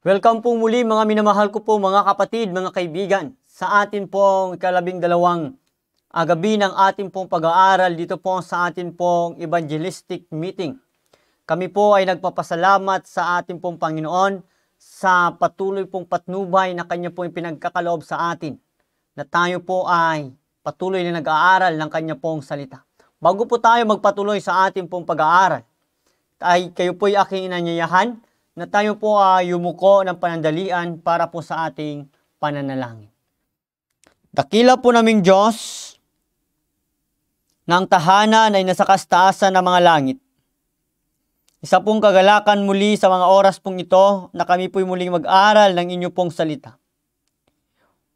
Welcome po muli mga minamahal ko po mga kapatid, mga kaibigan sa atin pong ikalabing dalawang gabi ng ating pong pag-aaral dito po sa atin pong evangelistic meeting. Kami po ay nagpapasalamat sa ating pong Panginoon sa patuloy pong patnubay na kanya pong pinagkakaloob sa atin na tayo po ay patuloy na nag-aaral ng kanya pong salita. Bago po tayo magpatuloy sa ating pong pag-aaral, ay kayo po'y aking inanyayahan na tayo po ay uh, yumuko ng panandalian para po sa ating pananalangin. Dakila po naming Diyos na ang tahanan ay nasa kastaasan ng mga langit. Isa pong kagalakan muli sa mga oras pong ito na kami po'y muling mag-aral ng inyo pong salita.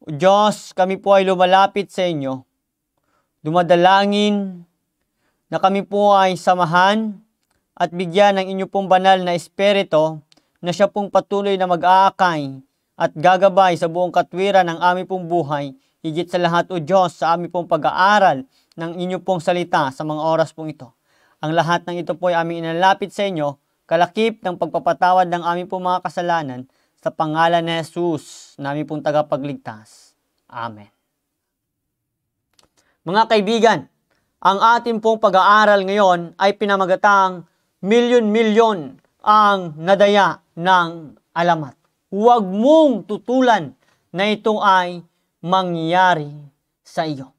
O Diyos, kami po ay lumalapit sa inyo. Dumadalangin na kami po ay samahan at bigyan ng inyo pong banal na espirito na siya pong patuloy na mag-aakay at gagabay sa buong katwiran ng aming pong buhay, higit sa lahat o Diyos sa aming pong pag-aaral ng inyo pong salita sa mga oras pong ito. Ang lahat ng ito po ay aming inalapit sa inyo, kalakip ng pagpapatawad ng aming pong mga kasalanan sa pangalan ni Jesus, namin pong tagapagligtas. Amen. Mga kaibigan, ang ating pong pag-aaral ngayon ay pinamagatang milyon-milyon ang nadaya ng alamat. Huwag mong tutulan na ito ay mangyari sa iyo.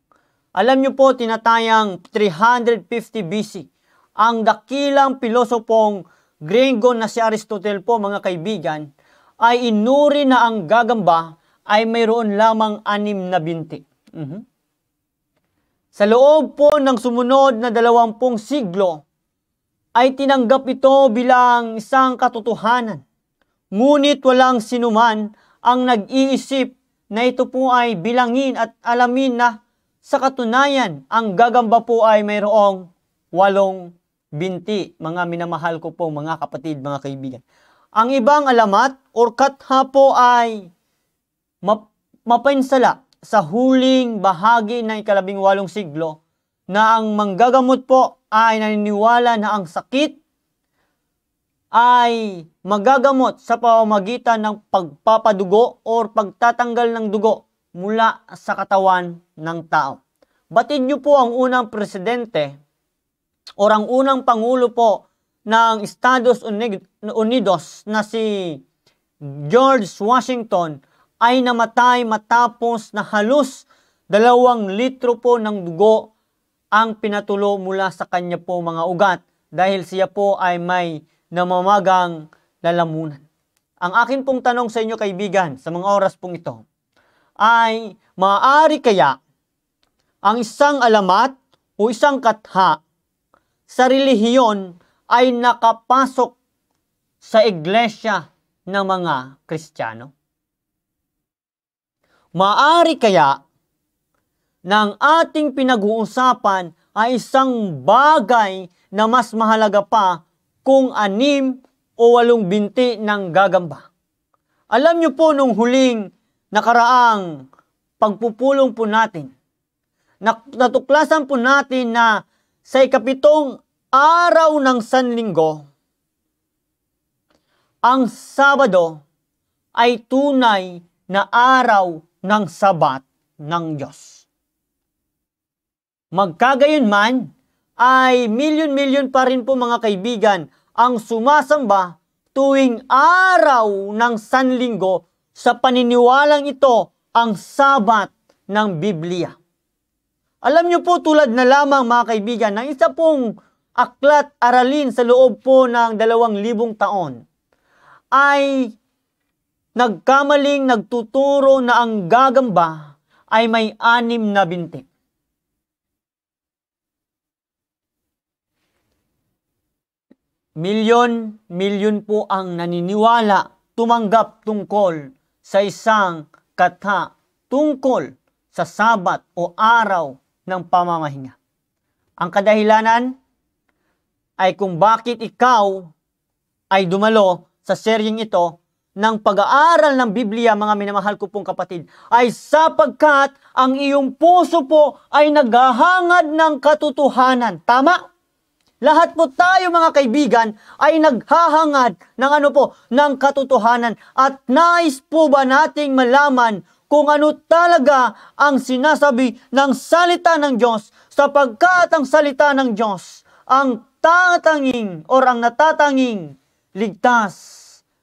Alam niyo po, tinatayang 350 BC, ang dakilang pilosopong Gringo na si Aristotle po mga kaibigan, ay inuri na ang gagamba ay mayroon lamang anim na binti. Mm-hmm. Sa loob po ng sumunod na dalawampung siglo, ay tinanggap ito bilang isang katotohanan. Ngunit walang sinuman ang nag-iisip na ito po ay bilangin at alamin na sa katunayan ang gagamba po ay mayroong walong binti, mga minamahal ko po, mga kapatid, mga kaibigan. Ang ibang alamat or katha po ay map- mapinsala sa huling bahagi ng ikalabing walong siglo na ang manggagamot po ay naniniwala na ang sakit ay magagamot sa pamamagitan ng pagpapadugo o pagtatanggal ng dugo mula sa katawan ng tao. Batid niyo po ang unang presidente o ang unang pangulo po ng Estados Unidos na si George Washington ay namatay matapos na halos dalawang litro po ng dugo ang pinatulo mula sa kanya po mga ugat dahil siya po ay may namamagang lalamunan. Ang akin pong tanong sa inyo kaibigan sa mga oras pong ito ay maaari kaya ang isang alamat o isang katha sa relihiyon ay nakapasok sa iglesia ng mga Kristiyano? Maari kaya na ang ating pinag-uusapan ay isang bagay na mas mahalaga pa kung anim o walong binti ng gagamba. Alam niyo po nung huling nakaraang pagpupulong po natin, natuklasan po natin na sa ikapitong araw ng Sanlinggo, ang Sabado ay tunay na araw ng Sabat ng Diyos. Magkagayon man, ay milyon-milyon pa rin po mga kaibigan ang sumasamba tuwing araw ng Sanlinggo sa paniniwalang ito ang Sabat ng Biblia. Alam niyo po tulad na lamang mga kaibigan ng isa pong aklat aralin sa loob po ng dalawang libong taon ay nagkamaling nagtuturo na ang gagamba ay may anim na bintik. milyon-milyon po ang naniniwala tumanggap tungkol sa isang katha tungkol sa sabat o araw ng pamamahinga. Ang kadahilanan ay kung bakit ikaw ay dumalo sa seryeng ito ng pag-aaral ng Biblia, mga minamahal ko pong kapatid, ay sapagkat ang iyong puso po ay naghahangad ng katotohanan. Tama? Lahat po tayo mga kaibigan ay naghahangad ng ano po, ng katotohanan at nais po ba nating malaman kung ano talaga ang sinasabi ng salita ng Diyos sapagkat ang salita ng Diyos ang tatanging or ang natatanging ligtas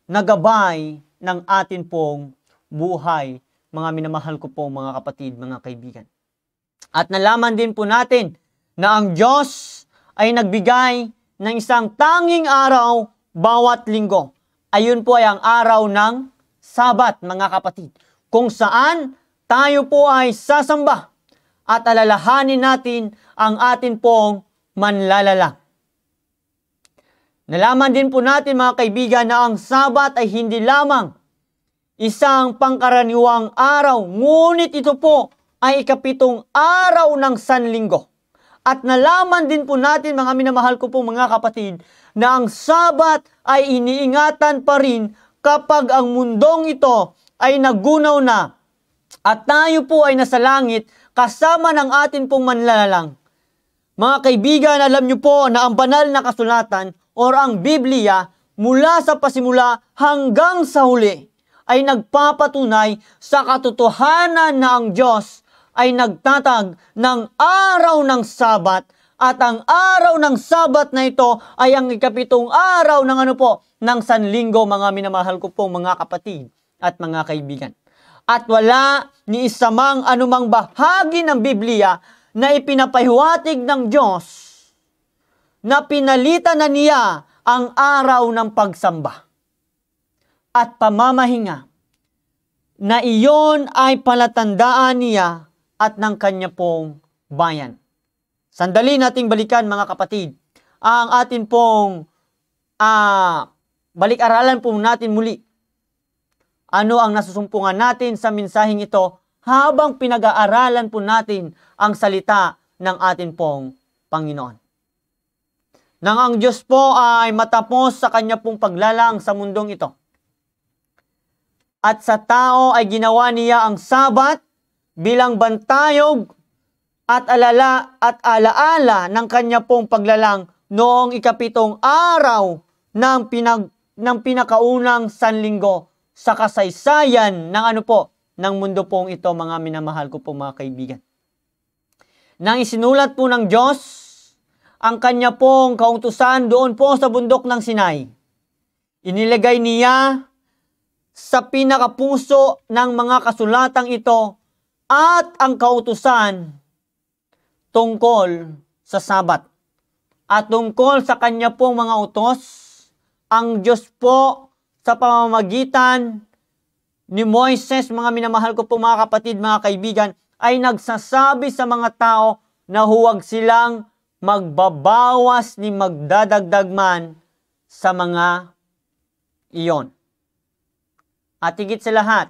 na gabay ng atin pong buhay, mga minamahal ko po mga kapatid, mga kaibigan. At nalaman din po natin na ang Diyos ay nagbigay ng isang tanging araw bawat linggo. Ayun po ay ang araw ng Sabat, mga kapatid, kung saan tayo po ay sasamba at alalahanin natin ang atin pong manlalala. Nalaman din po natin mga kaibigan na ang Sabat ay hindi lamang isang pangkaraniwang araw, ngunit ito po ay ikapitong araw ng Sanlinggo. At nalaman din po natin mga minamahal ko po mga kapatid na ang sabat ay iniingatan pa rin kapag ang mundong ito ay nagunaw na at tayo po ay nasa langit kasama ng atin pong manlalang. Mga kaibigan, alam nyo po na ang banal na kasulatan or ang Biblia mula sa pasimula hanggang sa huli ay nagpapatunay sa katotohanan na ang Diyos ay nagtatag ng araw ng Sabat at ang araw ng Sabat na ito ay ang ikapitong araw ng ano po, ng Sanlinggo mga minamahal ko po mga kapatid at mga kaibigan. At wala ni isa anumang bahagi ng Biblia na ipinapahiwatig ng Diyos na pinalitan na niya ang araw ng pagsamba at pamamahinga na iyon ay palatandaan niya at ng kanya pong bayan. Sandali nating balikan mga kapatid. Ang atin pong uh, balik-aralan po natin muli. Ano ang nasusumpungan natin sa mensaheng ito habang pinag-aaralan po natin ang salita ng atin pong Panginoon. Nang ang Diyos po ay matapos sa kanya pong paglalang sa mundong ito. At sa tao ay ginawa niya ang sabat bilang bantayog at alala at alaala ng kanya pong paglalang noong ikapitong araw ng, pinag, ng pinakaunang sanlinggo sa kasaysayan ng ano po, ng mundo pong ito mga minamahal ko po mga kaibigan. Nang isinulat po ng Diyos ang kanya pong kauntusan doon po sa bundok ng Sinai. Inilagay niya sa pinakapuso ng mga kasulatang ito at ang kautusan tungkol sa sabat. At tungkol sa kanya pong mga utos, ang Diyos po sa pamamagitan ni Moises, mga minamahal ko po mga kapatid, mga kaibigan, ay nagsasabi sa mga tao na huwag silang magbabawas ni magdadagdag man sa mga iyon. At higit sa lahat,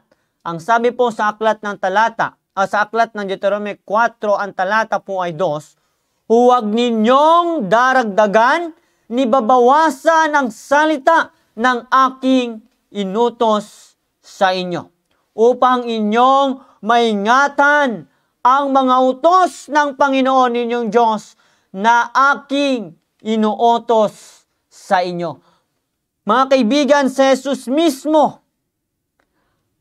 ang sabi po sa aklat ng talata, uh, sa aklat ng Deuteronomy 4, ang talata po ay 2, Huwag ninyong daragdagan ni babawasan ang salita ng aking inutos sa inyo upang inyong maingatan ang mga utos ng Panginoon ninyong Diyos na aking inuotos sa inyo. Mga kaibigan, sa Jesus mismo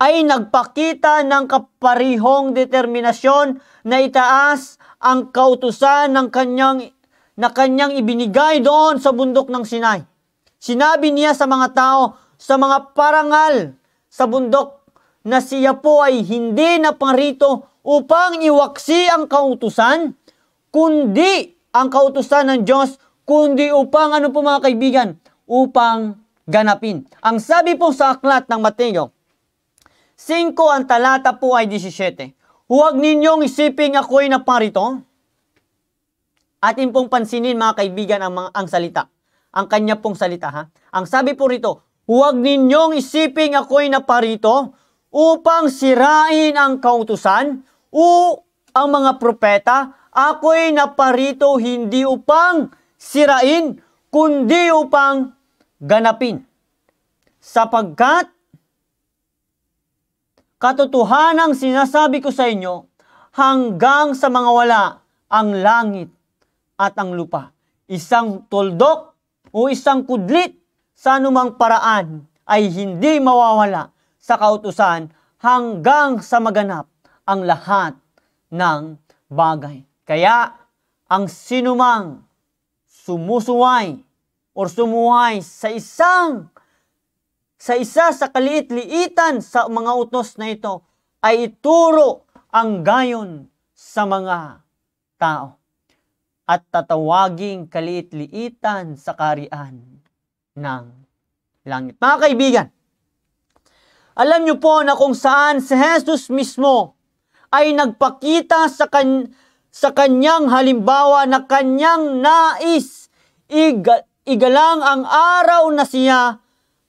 ay nagpakita ng kaparihong determinasyon na itaas ang kautusan ng kanyang, na kanyang ibinigay doon sa bundok ng Sinai. Sinabi niya sa mga tao, sa mga parangal sa bundok, na siya po ay hindi na parito upang iwaksi ang kautusan, kundi ang kautusan ng Diyos, kundi upang ano po mga kaibigan, upang ganapin. Ang sabi po sa aklat ng Mateo, 5 ang talata po ay 17. Huwag ninyong isiping ako'y naparito. Atin pong pansinin mga kaibigan ang, mga, ang salita. Ang kanya pong salita ha. Ang sabi po rito, huwag ninyong isiping ako'y naparito upang sirain ang kautusan o ang mga propeta. Ako'y naparito hindi upang sirain, kundi upang ganapin. Sapagkat Katotohanang sinasabi ko sa inyo, hanggang sa mga wala ang langit at ang lupa. Isang toldok o isang kudlit sa anumang paraan ay hindi mawawala sa kautusan hanggang sa maganap ang lahat ng bagay. Kaya ang sinumang sumusuway o sumuway sa isang sa isa sa kaliit-liitan sa mga utos na ito ay ituro ang gayon sa mga tao at tatawaging kaliit-liitan sa karian ng langit. Mga kaibigan, alam niyo po na kung saan si Jesus mismo ay nagpakita sa, kan sa kanyang halimbawa na kanyang nais iga- igalang ang araw na siya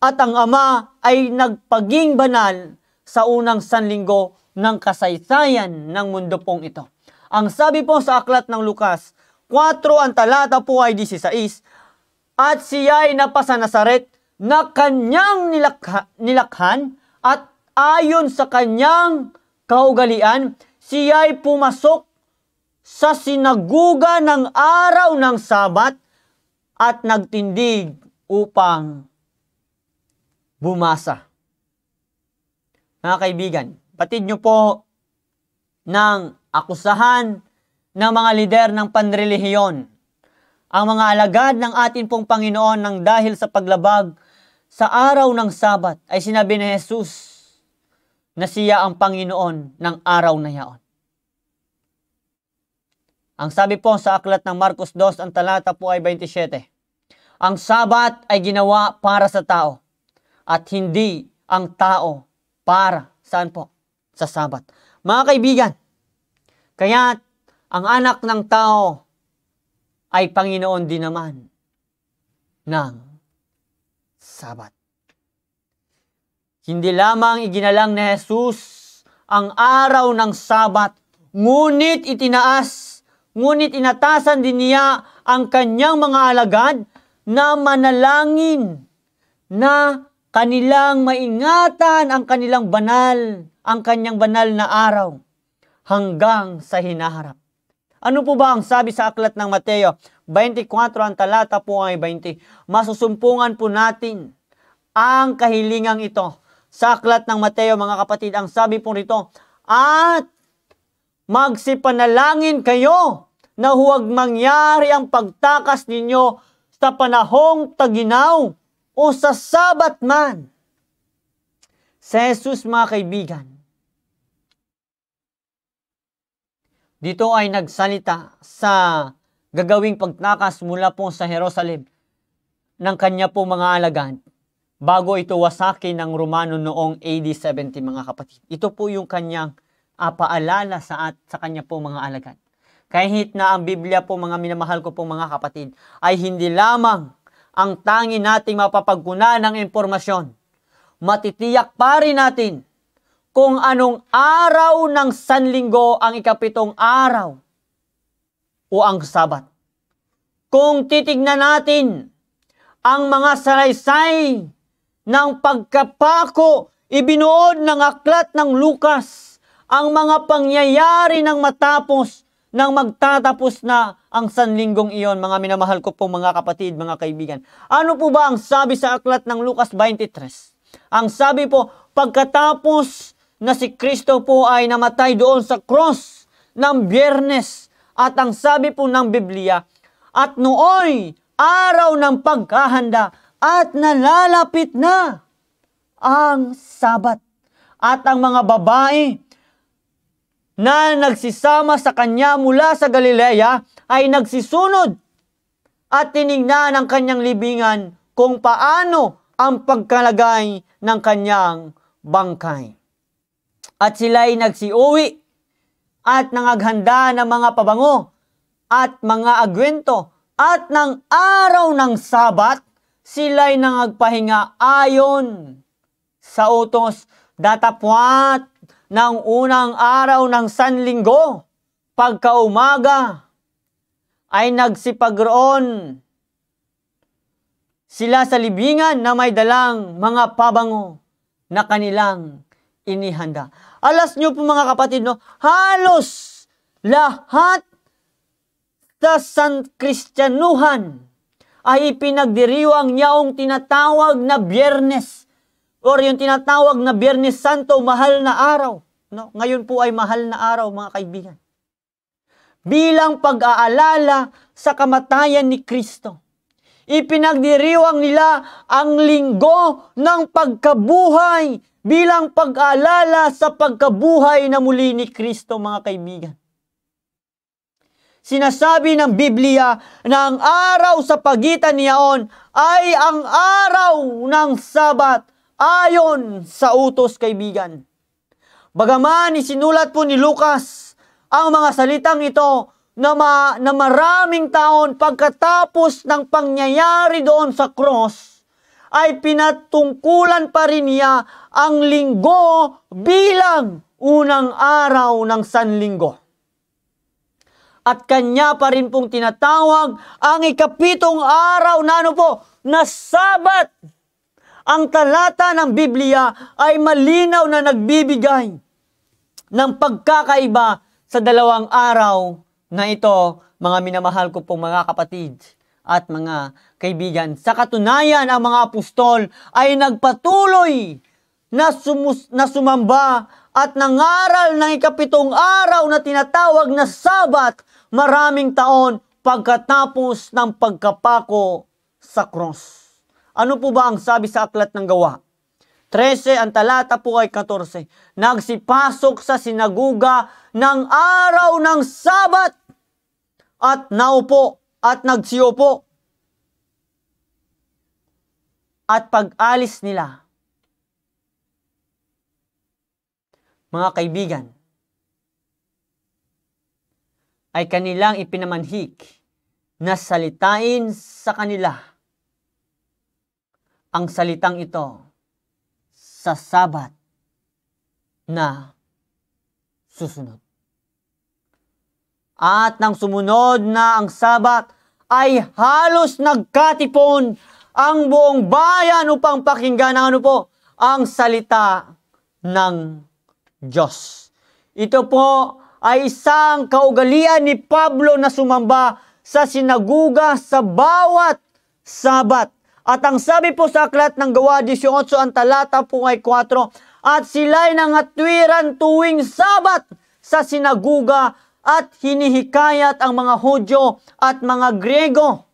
at ang ama ay nagpaging banal sa unang sanlinggo ng kasaysayan ng mundo pong ito. Ang sabi po sa aklat ng Lukas, 4 ang talata po ay 16, At siya ay napasa Nazaret na kanyang nilakha, nilakhan at ayon sa kanyang kaugalian, siya ay pumasok sa sinaguga ng araw ng sabat at nagtindig upang bumasa. Mga kaibigan, patid nyo po ng akusahan ng mga lider ng panrelihiyon, ang mga alagad ng atin pong Panginoon nang dahil sa paglabag sa araw ng Sabat ay sinabi ni Jesus na siya ang Panginoon ng araw na yaon. Ang sabi po sa aklat ng Marcos 2, ang talata po ay 27. Ang Sabat ay ginawa para sa tao at hindi ang tao para saan po? Sa sabat. Mga kaibigan, kaya ang anak ng tao ay Panginoon din naman ng sabat. Hindi lamang iginalang ni Jesus ang araw ng sabat, ngunit itinaas, ngunit inatasan din niya ang kanyang mga alagad na manalangin na kanilang maingatan ang kanilang banal, ang kanyang banal na araw hanggang sa hinaharap. Ano po ba ang sabi sa aklat ng Mateo? 24 ang talata po ay 20. Masusumpungan po natin ang kahilingang ito. Sa aklat ng Mateo mga kapatid, ang sabi po rito, At magsipanalangin kayo na huwag mangyari ang pagtakas ninyo sa panahong taginaw o sa sabat man. Sa Jesus mga kaibigan, dito ay nagsalita sa gagawing pagtakas mula po sa Jerusalem ng kanya po mga alagan bago ito wasakin ng Romano noong AD 70 mga kapatid. Ito po yung kanyang uh, paalala sa, at, sa kanya po mga alagan. Kahit na ang Biblia po mga minamahal ko po mga kapatid ay hindi lamang ang tangi nating mapapagkunan ng impormasyon. Matitiyak pa rin natin kung anong araw ng Sanlinggo ang ikapitong araw o ang Sabat. Kung titignan natin ang mga salaysay ng pagkapako ibinuod ng aklat ng Lukas ang mga pangyayari ng matapos nang magtatapos na ang sanlinggong iyon, mga minamahal ko pong mga kapatid, mga kaibigan. Ano po ba ang sabi sa aklat ng Lucas 23? Ang sabi po, pagkatapos na si Kristo po ay namatay doon sa cross ng biyernes, at ang sabi po ng Biblia, at nooy, araw ng pagkahanda, at nalalapit na ang sabat. At ang mga babae na nagsisama sa kanya mula sa Galilea ay nagsisunod at tiningnan ang kanyang libingan kung paano ang pagkalagay ng kanyang bangkay. At sila ay nagsiuwi at nangaghanda ng mga pabango at mga agwento at ng araw ng sabat sila'y nangagpahinga ayon sa utos datapwat ng unang araw ng Sanlinggo, pagkaumaga, ay nagsipagroon sila sa libingan na may dalang mga pabango na kanilang inihanda. Alas nyo po mga kapatid, no? halos lahat sa San Kristyanuhan ay ipinagdiriwang niyaong tinatawag na biyernes or yung tinatawag na Biyernes Santo, mahal na araw. No? Ngayon po ay mahal na araw, mga kaibigan. Bilang pag-aalala sa kamatayan ni Kristo. Ipinagdiriwang nila ang linggo ng pagkabuhay bilang pag-aalala sa pagkabuhay na muli ni Kristo, mga kaibigan. Sinasabi ng Biblia na ang araw sa pagitan niyaon ay ang araw ng Sabat ayon sa utos kaibigan. Bagaman isinulat po ni Lucas ang mga salitang ito na, ma, na maraming taon pagkatapos ng pangyayari doon sa cross, ay pinatungkulan pa rin niya ang linggo bilang unang araw ng Sanlinggo. At kanya pa rin pong tinatawag ang ikapitong araw na ano po, na Sabat ang talata ng Biblia ay malinaw na nagbibigay ng pagkakaiba sa dalawang araw na ito, mga minamahal ko pong mga kapatid at mga kaibigan. Sa katunayan, ang mga apostol ay nagpatuloy na, sumus, na sumamba at nangaral ng ikapitong araw na tinatawag na Sabat maraming taon pagkatapos ng pagkapako sa cross. Ano po ba ang sabi sa aklat ng gawa? 13, ang talata po ay 14. Nagsipasok sa sinaguga ng araw ng sabat at naupo at nagsiyopo. At pag-alis nila, mga kaibigan, ay kanilang ipinamanhik na salitain sa kanila ang salitang ito sa sabat na susunod. At nang sumunod na ang sabat ay halos nagkatipon ang buong bayan upang pakinggan ano po, ang salita ng Diyos. Ito po ay isang kaugalian ni Pablo na sumamba sa sinaguga sa bawat sabat at ang sabi po sa aklat ng gawa 18, ang talata po ay 4, At sila'y nangatwiran tuwing sabat sa sinaguga at hinihikayat ang mga Hudyo at mga Grego.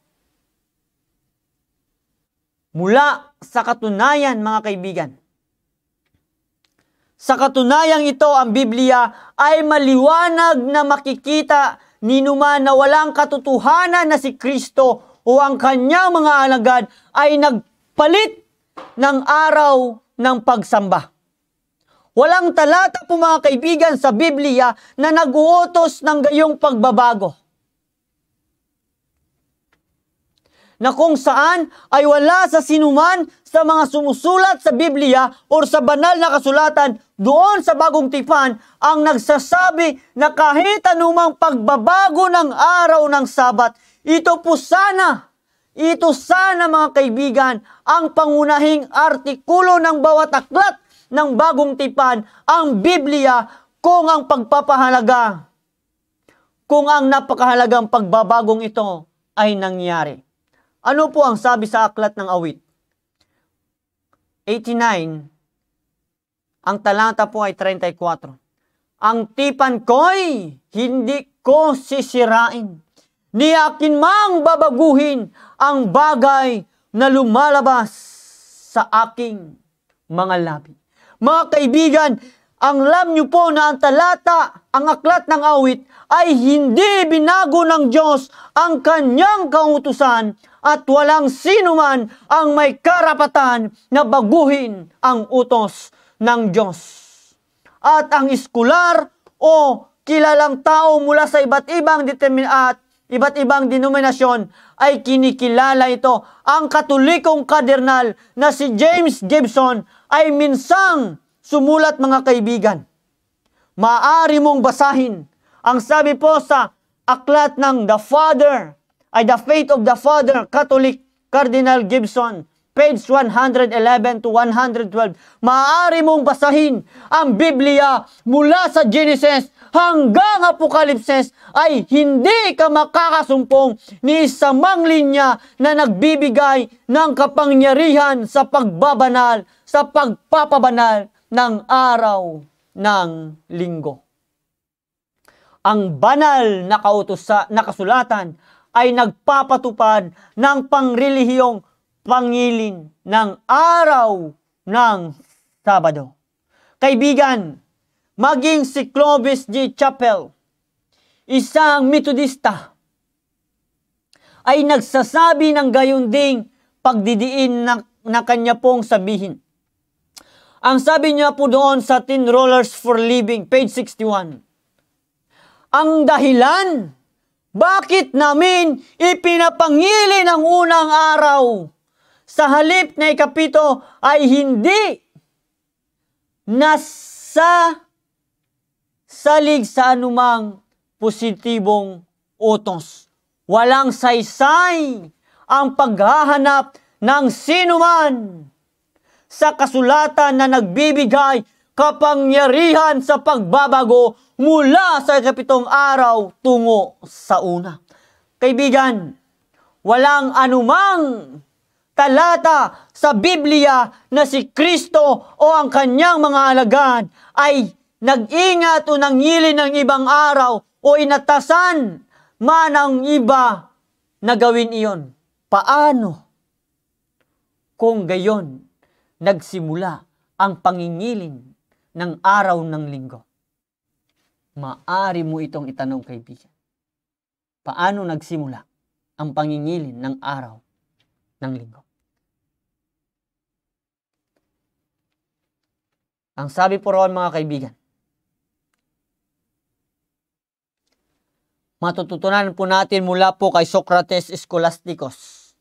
Mula sa katunayan mga kaibigan, sa katunayan ito, ang Biblia ay maliwanag na makikita ni Numa na walang katotohanan na si Kristo o ang kanyang mga alagad ay nagpalit ng araw ng pagsamba. Walang talata po mga kaibigan sa Biblia na naguutos ng gayong pagbabago. Na kung saan ay wala sa sinuman sa mga sumusulat sa Biblia o sa banal na kasulatan doon sa bagong tipan ang nagsasabi na kahit anumang pagbabago ng araw ng Sabat ito po sana, ito sana mga kaibigan, ang pangunahing artikulo ng bawat aklat ng bagong tipan, ang Biblia, kung ang pagpapahalaga, kung ang napakahalagang pagbabagong ito ay nangyari. Ano po ang sabi sa aklat ng awit? 89, ang talata po ay 34. Ang tipan ko'y hindi ko sisirain ni akin mang babaguhin ang bagay na lumalabas sa aking mga labi. Mga kaibigan, ang alam niyo po na ang talata, ang aklat ng awit, ay hindi binago ng Diyos ang kanyang kautusan at walang sinuman ang may karapatan na baguhin ang utos ng Diyos. At ang iskolar o kilalang tao mula sa iba't ibang determinat, iba't ibang denominasyon ay kinikilala ito. Ang katolikong kardinal na si James Gibson ay minsang sumulat mga kaibigan. Maari mong basahin ang sabi po sa aklat ng The Father ay The Faith of the Father, Catholic Cardinal Gibson page 111 to 112, maaari mong basahin ang Biblia mula sa Genesis hanggang Apokalipsis ay hindi ka makakasumpong ni isang linya na nagbibigay ng kapangyarihan sa pagbabanal, sa pagpapabanal ng araw ng linggo. Ang banal na, kautusa, na kasulatan ay nagpapatupad ng pangrelihiyong pangilin ng araw ng Sabado. Kaibigan, maging si Clovis G. Chapel, isang metodista, ay nagsasabi ng gayon ding pagdidiin na, na kanya pong sabihin. Ang sabi niya po doon sa Tin Rollers for Living, page 61. Ang dahilan, bakit namin ipinapangili ng unang araw sa halip na ikapito ay hindi nasa salig sa anumang positibong utos. Walang saysay ang paghahanap ng sinuman sa kasulatan na nagbibigay kapangyarihan sa pagbabago mula sa kapitong araw tungo sa una. Kaibigan, walang anumang talata sa Biblia na si Kristo o ang kanyang mga alagad ay nag-ingat o nangyili ng ibang araw o inatasan man ang iba na gawin iyon. Paano? Kung gayon, nagsimula ang pangingilin ng araw ng linggo. Maari mo itong itanong kaibigan. Paano nagsimula ang pangingilin ng araw ng linggo? Ang sabi po roon mga kaibigan, matututunan po natin mula po kay Socrates Scholasticus.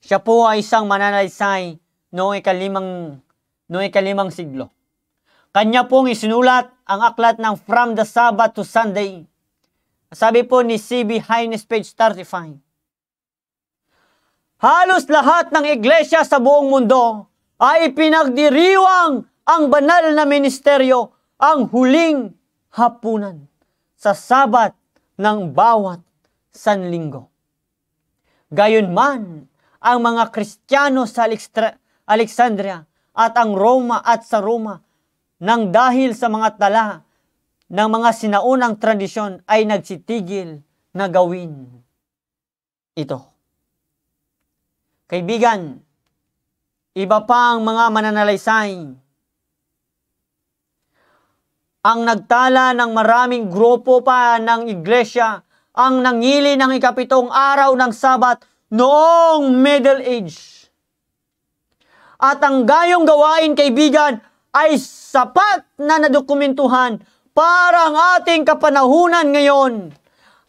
Siya po ay isang mananaysay noong ikalimang, noong ikalimang siglo. Kanya pong isinulat ang aklat ng From the Sabbath to Sunday. Sabi po ni C.B. Hines, page 35. Halos lahat ng iglesia sa buong mundo ay pinagdiriwang ang banal na ministeryo, ang huling hapunan sa sabat ng bawat sanlinggo. Gayon man, ang mga Kristiyano sa Alexandria at ang Roma at sa Roma nang dahil sa mga tala ng mga sinaunang tradisyon ay nagsitigil na gawin ito. Kaibigan, iba pa ang mga mananalaysay ang nagtala ng maraming grupo pa ng iglesia, ang nangili ng ikapitong araw ng Sabat noong Middle Age. At ang gayong gawain, kaibigan, ay sapat na nadokumentuhan para ang ating kapanahunan ngayon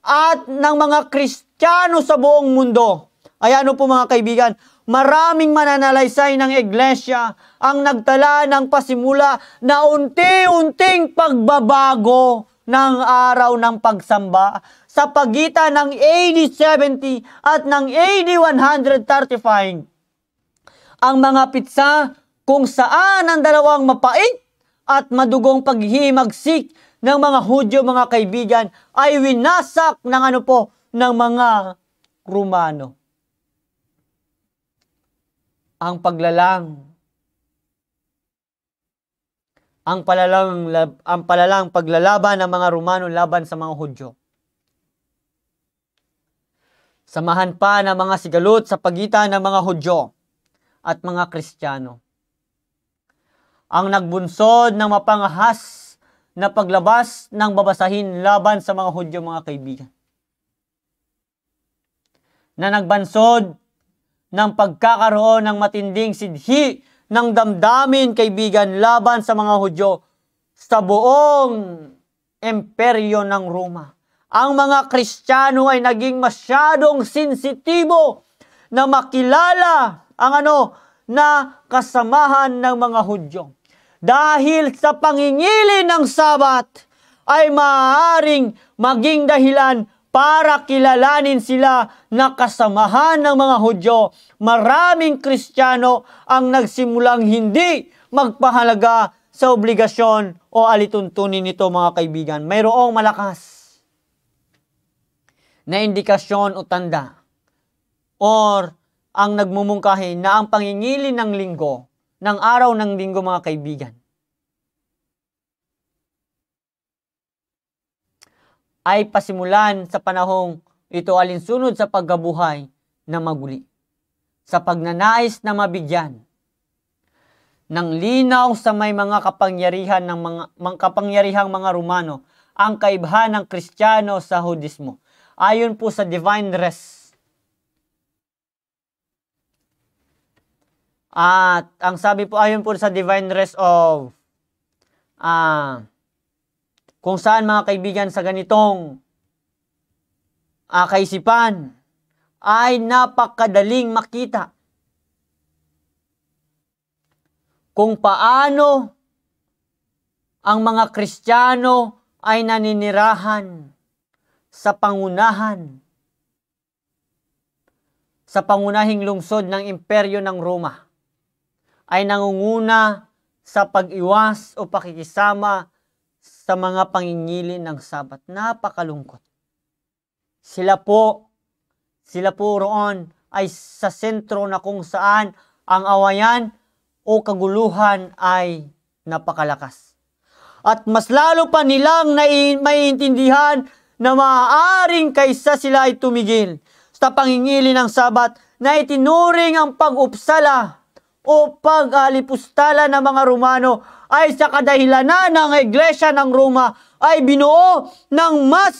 at ng mga Kristiyano sa buong mundo. Ayan po mga kaibigan, Maraming mananalaysay ng iglesia ang nagtala ng pasimula na unti-unting pagbabago ng araw ng pagsamba sa pagitan ng AD 70 at ng AD 135. Ang mga pitsa kung saan ang dalawang mapait at madugong paghihimagsik ng mga Hudyo mga kaibigan ay winasak ng ano po ng mga Romano ang paglalang ang palalang ang palalang paglalaban ng mga Romano laban sa mga Hudyo. Samahan pa ng mga sigalot sa pagitan ng mga Hudyo at mga Kristiyano. Ang nagbunsod ng mapangahas na paglabas ng babasahin laban sa mga Hudyo mga kaibigan. Na nagbansod ng pagkakaroon ng matinding sidhi ng damdamin kaibigan laban sa mga Hudyo sa buong imperyo ng Roma. Ang mga Kristiyano ay naging masyadong sensitibo na makilala ang ano na kasamahan ng mga Hudyo. Dahil sa pangingili ng Sabat ay maaaring maging dahilan para kilalanin sila na kasamahan ng mga Hudyo. Maraming Kristiyano ang nagsimulang hindi magpahalaga sa obligasyon o alituntunin nito mga kaibigan. Mayroong malakas na indikasyon o tanda or ang nagmumungkahi na ang pangingili ng linggo, ng araw ng linggo mga kaibigan, ay pasimulan sa panahong ito alinsunod sa paggabuhay na maguli, sa pagnanais na mabigyan ng linaw sa may mga kapangyarihan ng mga, mga kapangyarihang mga Romano ang kaibahan ng Kristiyano sa Hudismo. Ayon po sa divine rest. At ang sabi po ayon po sa divine rest of ah uh, kung saan mga kaibigan sa ganitong uh, kaisipan ay napakadaling makita kung paano ang mga Kristiyano ay naninirahan sa pangunahan sa pangunahing lungsod ng imperyo ng Roma ay nangunguna sa pag-iwas o pakikisama sa mga pangingilin ng Sabat. Napakalungkot. Sila po, sila po roon ay sa sentro na kung saan ang awayan o kaguluhan ay napakalakas. At mas lalo pa nilang maiintindihan na maaaring kaysa sila ay tumigil sa pangingili ng Sabat na itinuring ang pag-upsala o pag-alipustala ng mga Romano ay sa kadahilanan ng Iglesia ng Roma ay binuo ng mas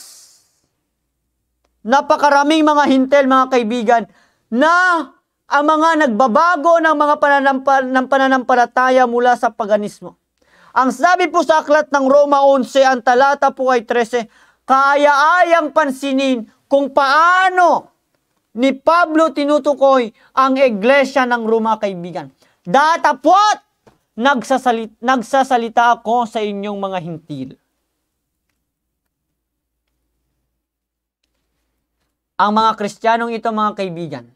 napakaraming mga hintel mga kaibigan na ang mga nagbabago ng mga pananampa, ng pananampalataya mula sa paganismo. Ang sabi po sa aklat ng Roma 11, ang talata po ay 13, kaya ayang pansinin kung paano ni Pablo tinutukoy ang iglesia ng Roma kaibigan. Datapwat! Nagsasalit, nagsasalita ako sa inyong mga hintil. Ang mga Kristiyanong ito mga kaibigan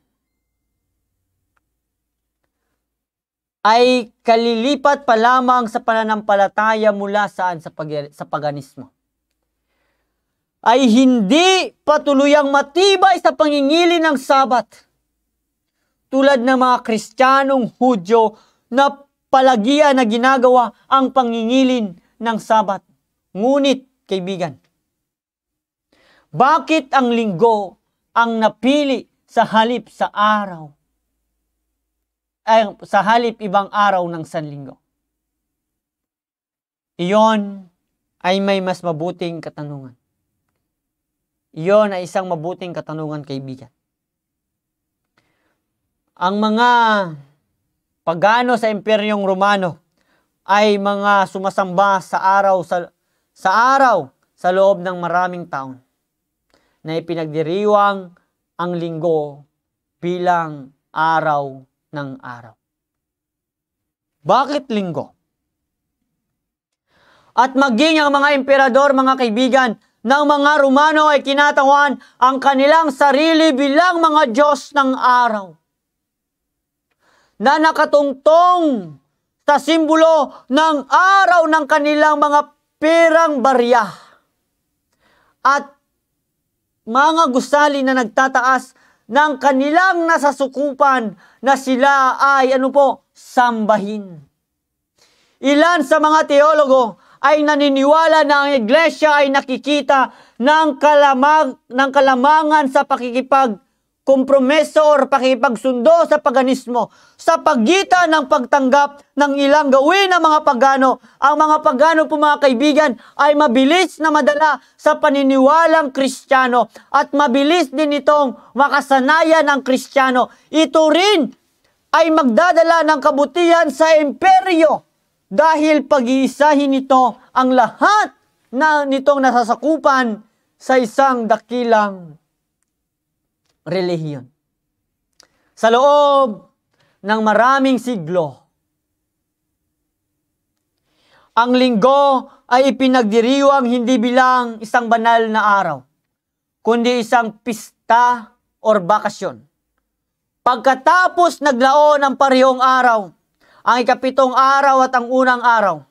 ay kalilipat pa lamang sa pananampalataya mula saan sa, pag, sa paganismo ay hindi patuloyang matibay sa pangingili ng Sabat. Tulad ng mga Kristiyanong Hudyo na palagiya na ginagawa ang pangingilin ng Sabat. Ngunit, kaibigan, bakit ang linggo ang napili sa halip sa araw? Ay, sa halip ibang araw ng Sanlinggo. Iyon ay may mas mabuting katanungan. Iyon ay isang mabuting katanungan kaibigan. Ang mga pagano sa Imperyong Romano ay mga sumasamba sa araw sa, sa araw sa loob ng maraming taon na ipinagdiriwang ang linggo bilang araw ng araw. Bakit linggo? At maging ang mga emperador, mga kaibigan, ng mga Romano ay kinatawan ang kanilang sarili bilang mga Diyos ng araw na nakatungtong sa simbolo ng araw ng kanilang mga pirang barya at mga gusali na nagtataas ng kanilang nasasukupan na sila ay ano po, sambahin. Ilan sa mga teologo ay naniniwala na ang iglesia ay nakikita ng, kalamag, ng kalamangan sa pakikipag kompromiso o pakipagsundo sa paganismo sa pagitan ng pagtanggap ng ilang gawin ng mga pagano. Ang mga pagano po mga kaibigan ay mabilis na madala sa paniniwalang kristyano at mabilis din itong makasanayan ng kristyano. Ito rin ay magdadala ng kabutihan sa imperyo dahil pag-iisahin nito ang lahat na nitong nasasakupan sa isang dakilang relihiyon. Sa loob ng maraming siglo, ang linggo ay ipinagdiriwang hindi bilang isang banal na araw, kundi isang pista or bakasyon. Pagkatapos naglaon ng parehong araw, ang ikapitong araw at ang unang araw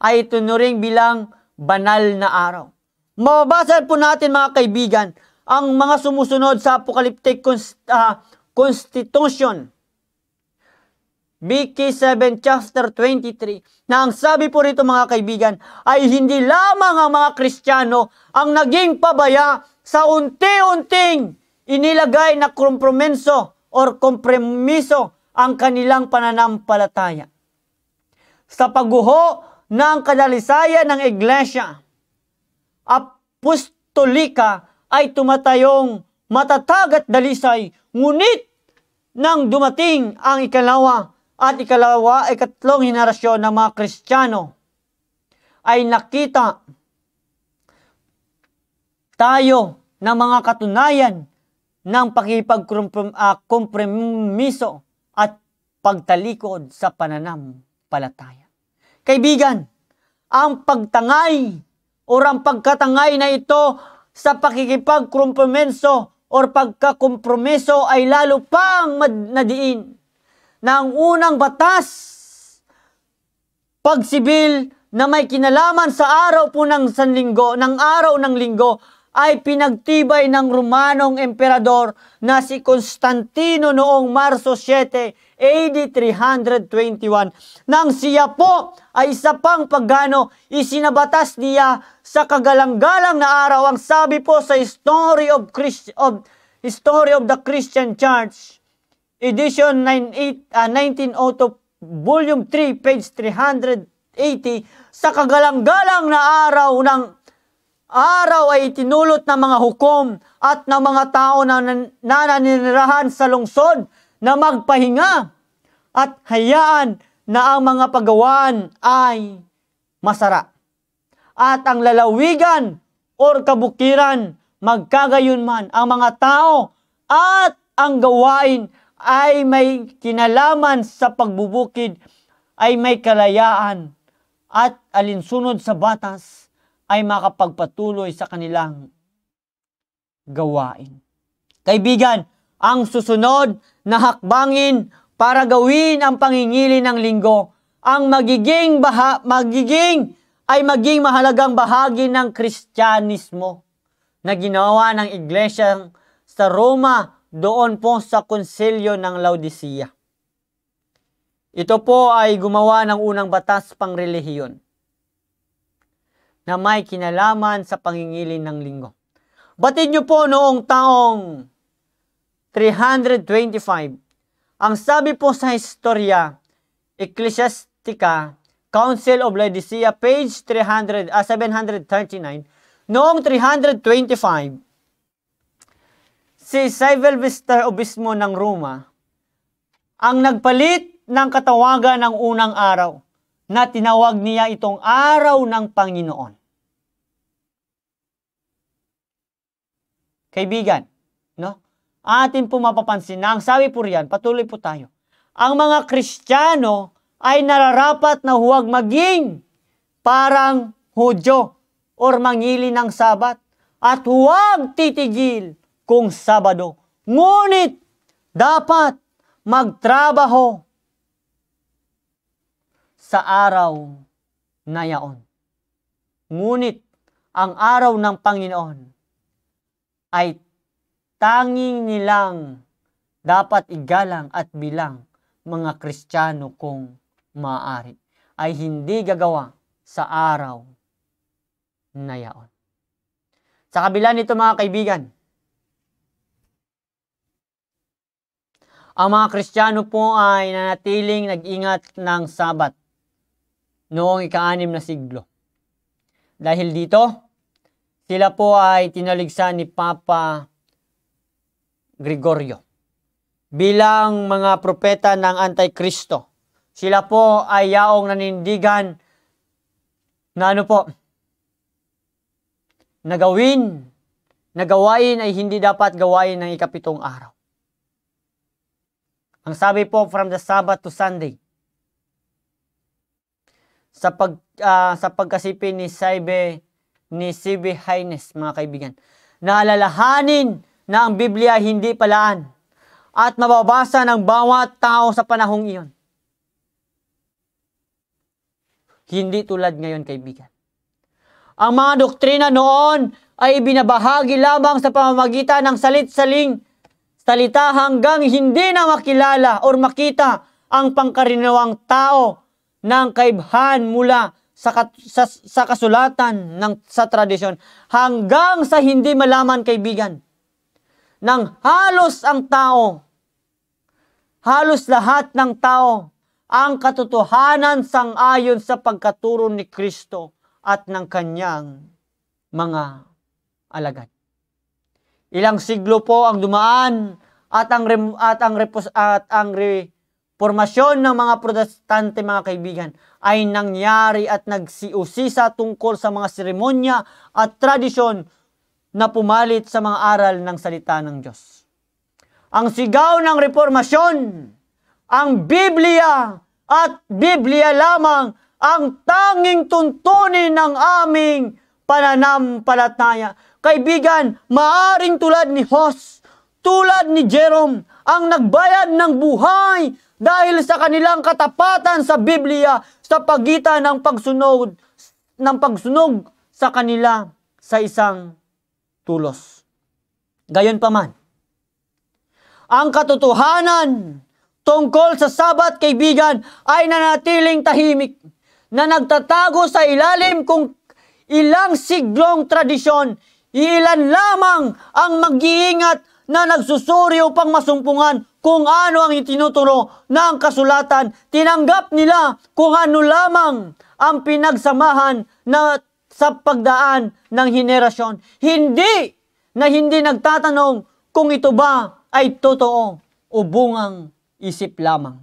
ay itunuring bilang banal na araw. Mababasa po natin mga kaibigan ang mga sumusunod sa apocalyptic const- uh, ah, constitution. BK 7 chapter 23 na ang sabi po rito mga kaibigan ay hindi lamang ang mga Kristiyano ang naging pabaya sa unti-unting inilagay na kompromiso or kompromiso ang kanilang pananampalataya. Sa paguho ng kadalisayan ng iglesia, apostolika ay tumatayong matatag at dalisay, ngunit nang dumating ang ikalawa at ikalawa, ikatlong henerasyon ng mga Kristiyano, ay nakita tayo ng mga katunayan ng pakipagkompromiso ah, uh, pagtalikod sa pananampalataya. Kaibigan, ang pagtangay o ang pagkatangay na ito sa pakikipagkompromiso o pagkakompromiso ay lalo pang nadiin na ang unang batas pagsibil na may kinalaman sa araw po ng sanlinggo, ng araw ng linggo, ay pinagtibay ng Romanong emperador na si Constantino noong Marso 7, AD 321 nang siya po ay isa pang pagano isinabatas niya sa kagalang-galang na araw ang sabi po sa Story of, Christ, of History of the Christian Church edition 98, uh, 1902 volume 3 page 380 sa kagalang-galang na araw ng araw ay itinulot ng mga hukom at ng mga tao na nananirahan sa lungsod na magpahinga at hayaan na ang mga pagawaan ay masara. At ang lalawigan o kabukiran magkagayon man ang mga tao at ang gawain ay may kinalaman sa pagbubukid ay may kalayaan at alinsunod sa batas ay makapagpatuloy sa kanilang gawain. Kaibigan, ang susunod na hakbangin para gawin ang pangingili ng linggo. Ang magiging baha, magiging ay maging mahalagang bahagi ng Kristyanismo na ginawa ng iglesia sa Roma doon po sa konsilyo ng Laodicea. Ito po ay gumawa ng unang batas pang relihiyon na may kinalaman sa pangingilin ng linggo. Batid niyo po noong taong 325. Ang sabi po sa Historia Ecclesiastica, Council of Laodicea, page 300, uh, 739, noong 325, si Sylvester Obispo ng Roma, ang nagpalit ng katawagan ng unang araw na tinawag niya itong araw ng Panginoon. Kaibigan, atin po mapapansin na ang sabi po riyan, patuloy po tayo, ang mga Kristiyano ay nararapat na huwag maging parang Hudyo or mangili ng Sabat at huwag titigil kung Sabado. Ngunit dapat magtrabaho sa araw na yaon. Ngunit ang araw ng Panginoon ay tanging nilang dapat igalang at bilang mga Kristiyano kung maaari ay hindi gagawa sa araw na yaon. Sa kabila nito mga kaibigan, ang mga Kristiyano po ay nanatiling nag-ingat ng Sabat noong ikaanim na siglo. Dahil dito, sila po ay tinaligsa ni Papa Gregorio bilang mga propeta ng Antikristo. Sila po ay yaong nanindigan na ano po, nagawin, nagawain ay hindi dapat gawain ng ikapitong araw. Ang sabi po from the Sabbath to Sunday. Sa pag uh, sa pagkasipin ni Saibe ni Sibe Hines mga kaibigan, naalalahanin na ang Biblia hindi palaan at mababasa ng bawat tao sa panahong iyon. Hindi tulad ngayon, kaibigan. Ang mga doktrina noon ay binabahagi lamang sa pamamagitan ng salit-saling salita hanggang hindi na makilala o makita ang pangkarinawang tao ng kaibhan mula sa, sa, sa kasulatan ng, sa tradisyon hanggang sa hindi malaman kaibigan ng halos ang tao. Halos lahat ng tao ang katotohanan sangayon sa pagkaturo ni Kristo at ng kanyang mga alagad. Ilang siglo po ang dumaan at ang at ang repos, at ang reformasyon ng mga protestante mga kaibigan ay nangyari at nagsiusisa tungkol sa mga seremonya at tradisyon na pumalit sa mga aral ng salita ng Diyos. Ang sigaw ng reformasyon, ang Biblia at Biblia lamang ang tanging tuntunin ng aming pananampalataya. Kaibigan, maaring tulad ni Hos, tulad ni Jerome, ang nagbayad ng buhay dahil sa kanilang katapatan sa Biblia sa pagitan ng pagsunod ng pagsunog sa kanila sa isang tulos. Gayon pa man, ang katotohanan tungkol sa sabat kaibigan ay nanatiling tahimik na nagtatago sa ilalim kung ilang siglong tradisyon, ilan lamang ang mag-iingat na nagsusuri upang masumpungan kung ano ang itinuturo ng kasulatan. Tinanggap nila kung ano lamang ang pinagsamahan na sa pagdaan ng henerasyon. Hindi na hindi nagtatanong kung ito ba ay totoo o bungang isip lamang.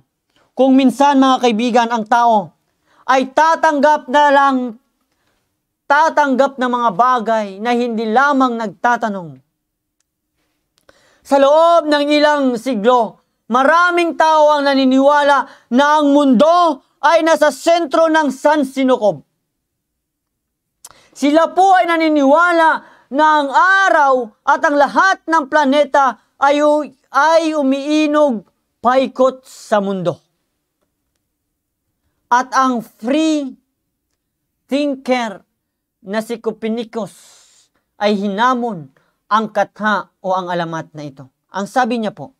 Kung minsan mga kaibigan ang tao ay tatanggap na lang tatanggap ng mga bagay na hindi lamang nagtatanong. Sa loob ng ilang siglo, maraming tao ang naniniwala na ang mundo ay nasa sentro ng San Sinokob sila po ay naniniwala na ang araw at ang lahat ng planeta ay, ay umiinog paikot sa mundo. At ang free thinker na si Copernicus ay hinamon ang katha o ang alamat na ito. Ang sabi niya po,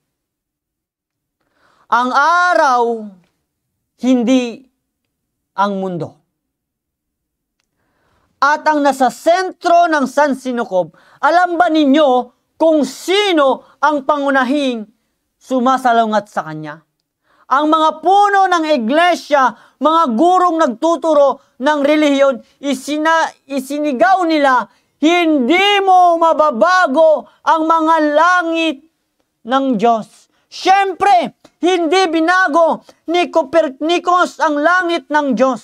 ang araw, hindi ang mundo at ang nasa sentro ng San Sinukob, alam ba ninyo kung sino ang pangunahing sumasalungat sa kanya? Ang mga puno ng iglesia, mga gurong nagtuturo ng relihiyon, isina, isinigaw nila, hindi mo mababago ang mga langit ng Diyos. Siyempre, hindi binago ni Copernicus ang langit ng Diyos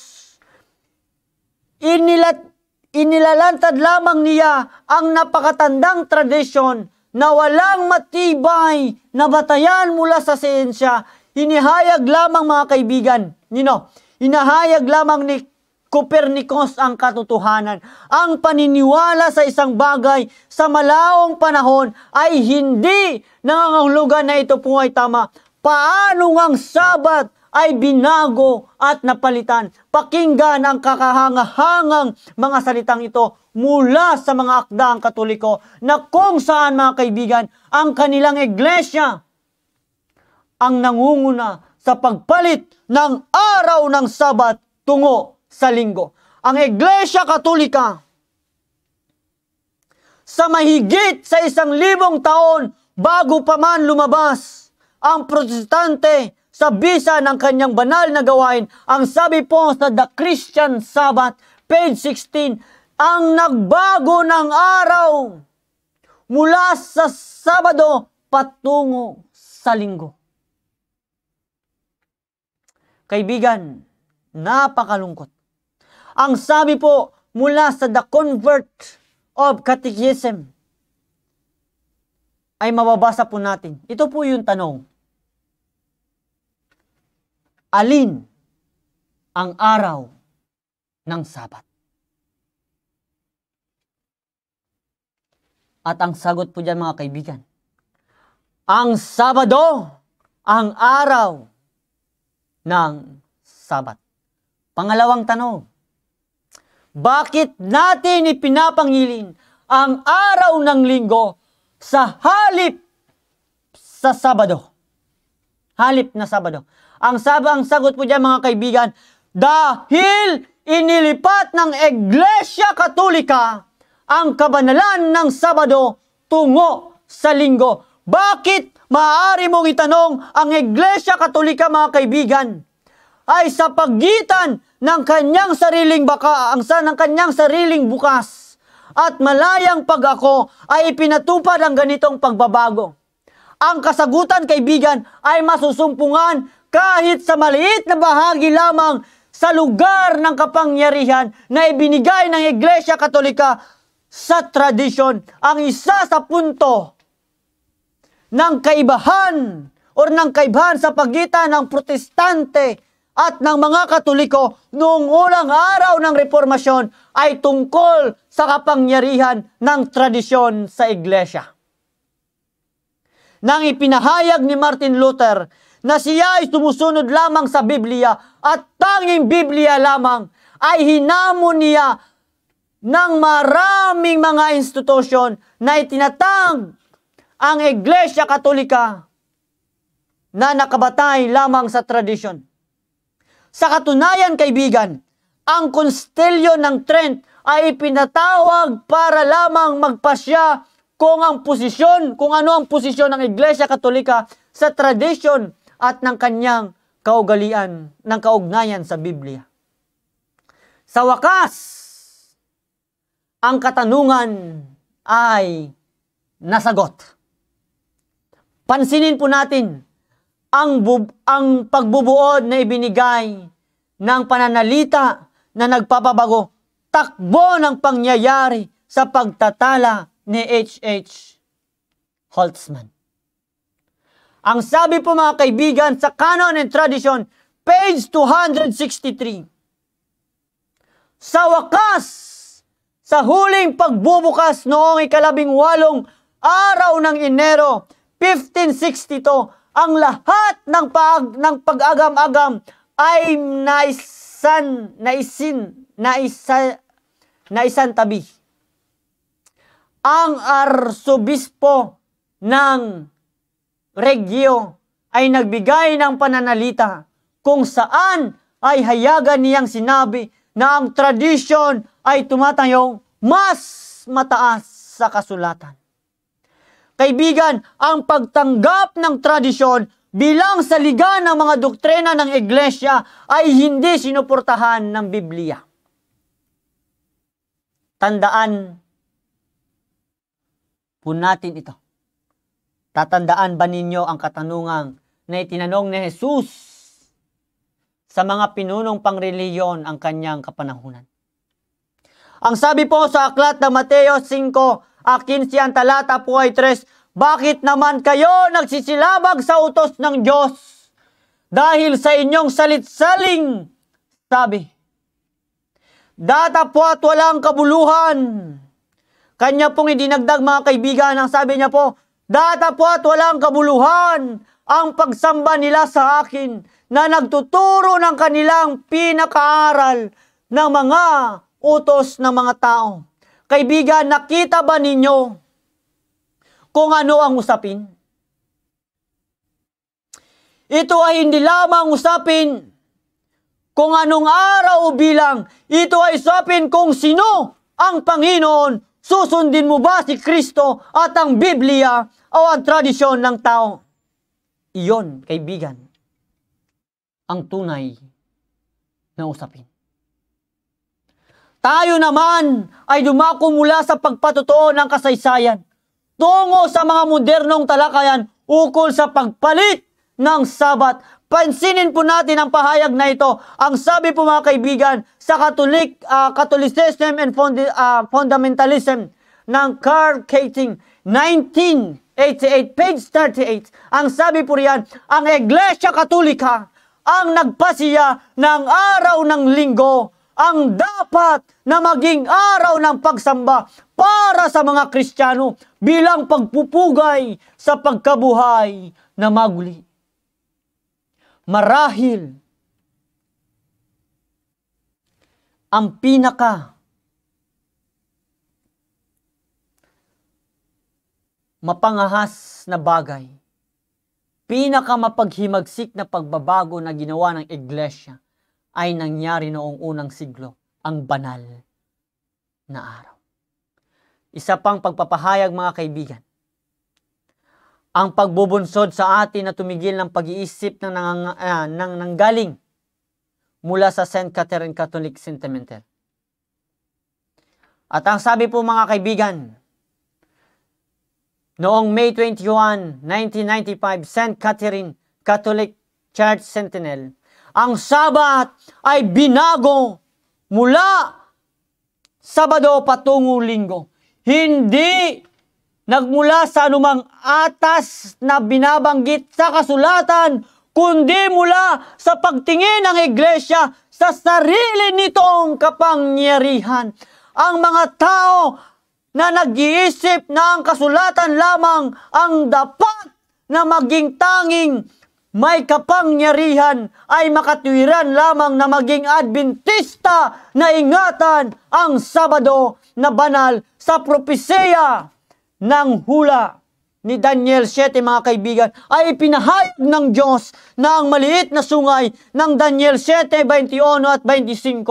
inilat inilalantad lamang niya ang napakatandang tradisyon na walang matibay na batayan mula sa siyensya. Inihayag lamang mga kaibigan, you know, hinahayag lamang ni Copernicus ang katotohanan. Ang paniniwala sa isang bagay sa malaong panahon ay hindi nangangahulugan na ito po ay tama. Paano ngang sabat ay binago at napalitan. Pakinggan ang kakahangahangang mga salitang ito mula sa mga akdang katoliko na kung saan mga kaibigan ang kanilang iglesia ang nangunguna sa pagpalit ng araw ng Sabat tungo sa linggo. Ang Iglesia Katolika sa mahigit sa isang libong taon bago pa man lumabas ang protestante sa bisa ng kanyang banal na gawain. Ang sabi po sa The Christian Sabbath, page 16, ang nagbago ng araw mula sa Sabado patungo sa linggo. Kaibigan, napakalungkot. Ang sabi po mula sa The Convert of Catechism ay mababasa po natin. Ito po yung tanong alin ang araw ng Sabat? At ang sagot po dyan mga kaibigan, ang Sabado, ang araw ng Sabat. Pangalawang tanong, bakit natin ipinapangilin ang araw ng linggo sa halip sa Sabado? Halip na Sabado. Ang sabang sagot po dyan mga kaibigan, dahil inilipat ng Iglesia Katolika ang kabanalan ng Sabado tungo sa linggo. Bakit maaari mong itanong ang Iglesia Katolika mga kaibigan ay sa pagitan ng kanyang sariling baka, ang sa ng kanyang sariling bukas at malayang pag-ako ay ipinatupad ang ganitong pagbabago. Ang kasagutan kaibigan ay masusumpungan kahit sa maliit na bahagi lamang sa lugar ng kapangyarihan na ibinigay ng Iglesia Katolika sa tradisyon ang isa sa punto ng kaibahan or ng kaibahan sa pagitan ng protestante at ng mga katoliko noong ulang araw ng reformasyon ay tungkol sa kapangyarihan ng tradisyon sa iglesia. Nang ipinahayag ni Martin Luther na siya ay sumusunod lamang sa Biblia at tanging Biblia lamang ay hinamon niya ng maraming mga institusyon na itinatang ang Iglesia Katolika na nakabatay lamang sa tradisyon. Sa katunayan, kaibigan, ang konstelyo ng Trent ay ipinatawag para lamang magpasya kung ang posisyon, kung ano ang posisyon ng Iglesia Katolika sa tradisyon at ng kanyang kaugalian, ng kaugnayan sa Biblia. Sa wakas, ang katanungan ay nasagot. Pansinin po natin ang, bub- ang pagbubuod na ibinigay ng pananalita na nagpapabago, takbo ng pangyayari sa pagtatala ni H.H. Holtzman. Ang sabi po mga kaibigan sa Canon and Tradition, page 263. Sa wakas, sa huling pagbubukas noong ikalabing walong araw ng Enero 1562, ang lahat ng, pag, ng pag-agam-agam ay naisan, naisin, naisa, naisan tabi. Ang arsobispo ng Regio ay nagbigay ng pananalita kung saan ay hayagan niyang sinabi na ang tradisyon ay tumatayong mas mataas sa kasulatan. Kaibigan, ang pagtanggap ng tradisyon bilang saliga ng mga doktrina ng iglesia ay hindi sinuportahan ng Biblia. Tandaan po natin ito. Tatandaan ba ninyo ang katanungang na itinanong ni Jesus sa mga pinunong pangreliyon ang kanyang kapanahunan? Ang sabi po sa aklat ng Mateo 5, akin siyang talata po ay 3, Bakit naman kayo nagsisilabag sa utos ng Diyos? Dahil sa inyong salit-saling sabi, Data po at walang kabuluhan. Kanya pong idinagdag mga kaibigan, ang sabi niya po, Datapot walang kabuluhan ang pagsamba nila sa akin na nagtuturo ng kanilang pinakaaral ng mga utos ng mga tao. Kaibigan, nakita ba ninyo kung ano ang usapin? Ito ay hindi lamang usapin kung anong araw o bilang. Ito ay usapin kung sino ang Panginoon Susundin mo ba si Kristo at ang Biblia o ang tradisyon ng tao? Iyon, kaibigan, ang tunay na usapin. Tayo naman ay dumako mula sa pagpatotoo ng kasaysayan tungo sa mga modernong talakayan ukol sa pagpalit ng sabat Pansinin po natin ang pahayag na ito. Ang sabi po mga kaibigan, sa Catholic, uh, ah, Catholicism and fund, uh, ah, Fundamentalism ng Carl Keating, 1988, page 38. Ang sabi po riyan, ang Iglesia Katolika ang nagpasiya ng araw ng linggo ang dapat na maging araw ng pagsamba para sa mga Kristiyano bilang pagpupugay sa pagkabuhay na maguli marahil ang pinaka mapangahas na bagay, pinaka mapaghimagsik na pagbabago na ginawa ng iglesia ay nangyari noong unang siglo, ang banal na araw. Isa pang pagpapahayag mga kaibigan, ang pagbubunsod sa atin na tumigil ng pag-iisip ng, nang, uh, ng nanggaling mula sa St. Catherine Catholic Sentimental. At ang sabi po mga kaibigan, noong May 21, 1995, St. Catherine Catholic Church Sentinel, ang Sabat ay binago mula Sabado patungo Linggo. Hindi nagmula sa anumang atas na binabanggit sa kasulatan, kundi mula sa pagtingin ng iglesia sa sarili nitong kapangyarihan. Ang mga tao na nag-iisip na ang kasulatan lamang ang dapat na maging tanging may kapangyarihan ay makatwiran lamang na maging Adventista na ingatan ang Sabado na banal sa propesya ng hula ni Daniel 7 mga kaibigan ay ipinahayag ng Diyos na ang maliit na sungay ng Daniel 7, 21 at 25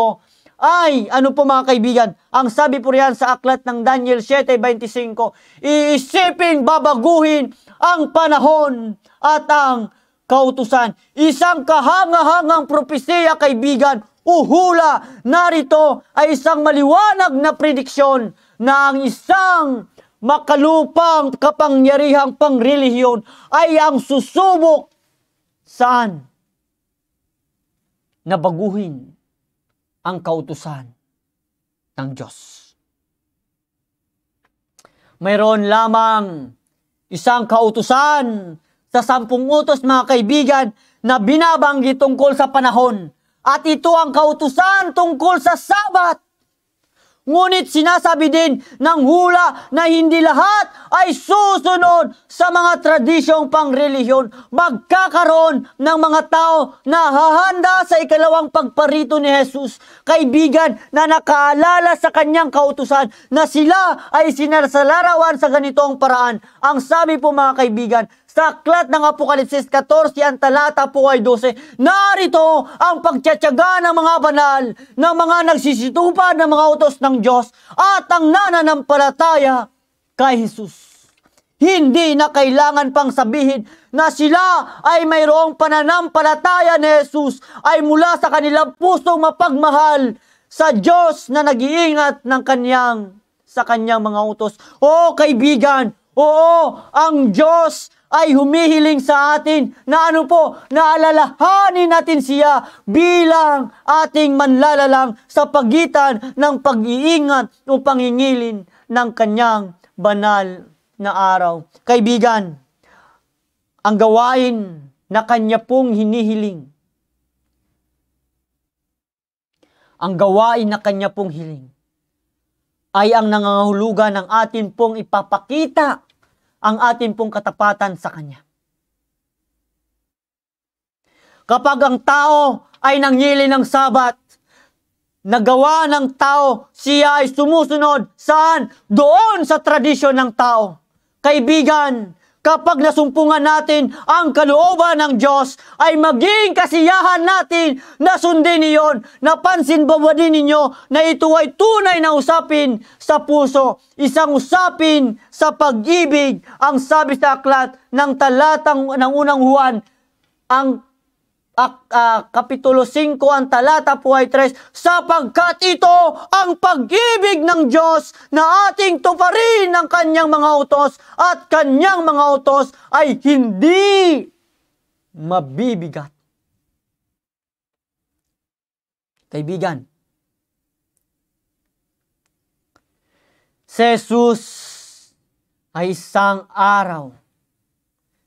ay ano po mga kaibigan ang sabi po riyan sa aklat ng Daniel 7.25 iisipin babaguhin ang panahon at ang kautusan isang kahangahangang propesya kaibigan uhula narito ay isang maliwanag na prediksyon na ang isang makalupang kapangyarihang pangrelihiyon ay ang susubok saan na baguhin ang kautusan ng Diyos. Mayroon lamang isang kautusan sa sampung utos mga kaibigan na binabanggit tungkol sa panahon. At ito ang kautusan tungkol sa Sabat. Ngunit sinasabi din ng hula na hindi lahat ay susunod sa mga tradisyong pangrelihiyon. Magkakaroon ng mga tao na hahanda sa ikalawang pagparito ni Jesus, kaibigan na nakaalala sa kanyang kautusan na sila ay sinasalarawan sa ganitong paraan. Ang sabi po mga kaibigan, sa aklat ng Apokalipsis 14, ang talata po ay 12, narito ang pagtsatsaga ng mga banal, ng mga nagsisitupa ng mga utos ng Diyos at ang nananampalataya kay Jesus. Hindi na kailangan pang sabihin na sila ay mayroong pananampalataya ni Jesus ay mula sa kanilang pusong mapagmahal sa Diyos na nag-iingat ng kanyang sa kanyang mga utos. Oo, kaibigan, oo, ang Diyos ay humihiling sa atin na ano po, na alalahanin natin siya bilang ating manlalalang sa pagitan ng pag-iingat o pangingilin ng kanyang banal na araw. Kaibigan, ang gawain na kanya pong hinihiling, ang gawain na kanya pong hiling, ay ang nangangahulugan ng atin pong ipapakita ang ating pong katapatan sa Kanya. Kapag ang tao ay nangyili ng sabat, nagawa ng tao, siya ay sumusunod saan? Doon sa tradisyon ng tao. Kaibigan, kapag nasumpungan natin ang kalooban ng Diyos, ay maging kasiyahan natin na sundin iyon. Napansin ba ba din ninyo na ito ay tunay na usapin sa puso? Isang usapin sa pag-ibig ang sabi sa aklat ng talatang ng unang Juan, ang Ak, uh, Kapitulo 5, ang talata po ay 3, sapagkat ito ang pag-ibig ng Diyos na ating tuparin ng kanyang mga utos at kanyang mga utos ay hindi mabibigat. Kaibigan, Jesus ay isang araw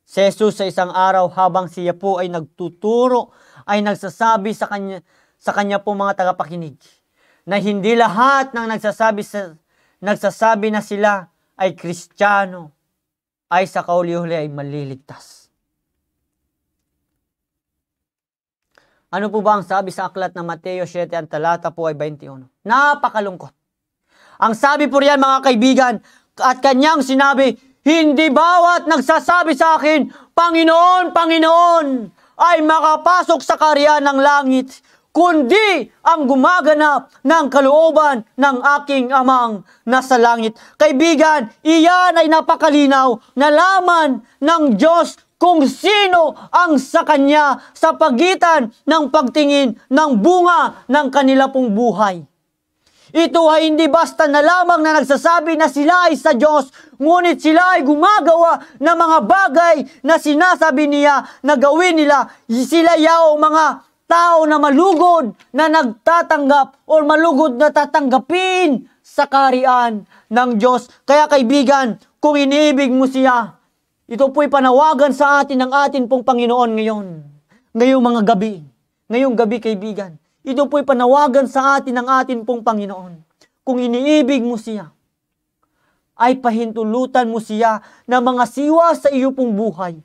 Si Jesus sa isang araw habang siya po ay nagtuturo ay nagsasabi sa kanya sa kanya po mga tagapakinig na hindi lahat ng nagsasabi sa, nagsasabi na sila ay Kristiyano ay sa kauli-huli ay maliligtas. Ano po ba ang sabi sa aklat ng Mateo 7 ang talata po ay 21? Napakalungkot. Ang sabi po riyan mga kaibigan at kanyang sinabi, hindi bawat nagsasabi sa akin, Panginoon, Panginoon, ay makapasok sa karya ng langit, kundi ang gumaganap ng kalooban ng aking amang nasa langit. Kaibigan, iyan ay napakalinaw na laman ng Diyos kung sino ang sa kanya sa pagitan ng pagtingin ng bunga ng kanila pong buhay. Ito ay hindi basta na lamang na nagsasabi na sila ay sa Diyos, ngunit sila ay gumagawa ng mga bagay na sinasabi niya na gawin nila. Sila yao mga tao na malugod na nagtatanggap o malugod na tatanggapin sa karian ng Diyos. Kaya kaibigan, kung iniibig mo siya, ito po'y panawagan sa atin ng atin pong Panginoon ngayon. Ngayong mga gabi. Ngayong gabi, kaibigan. Ito po'y panawagan sa atin ng atin pong Panginoon. Kung iniibig mo siya, ay pahintulutan mo siya na mga siwa sa iyo pong buhay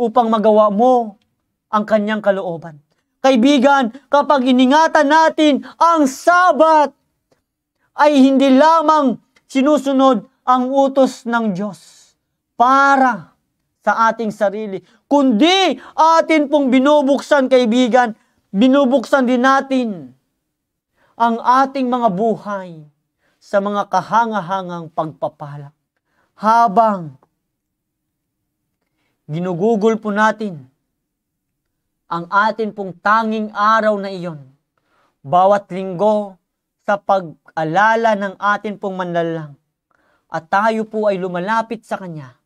upang magawa mo ang kanyang kalooban. Kaibigan, kapag iningatan natin ang Sabat, ay hindi lamang sinusunod ang utos ng Diyos para sa ating sarili, kundi atin pong binubuksan, kaibigan, binubuksan din natin ang ating mga buhay sa mga kahangahangang pagpapala. Habang ginugugol po natin ang atin pong tanging araw na iyon, bawat linggo sa pag-alala ng atin pong manlalang at tayo po ay lumalapit sa Kanya,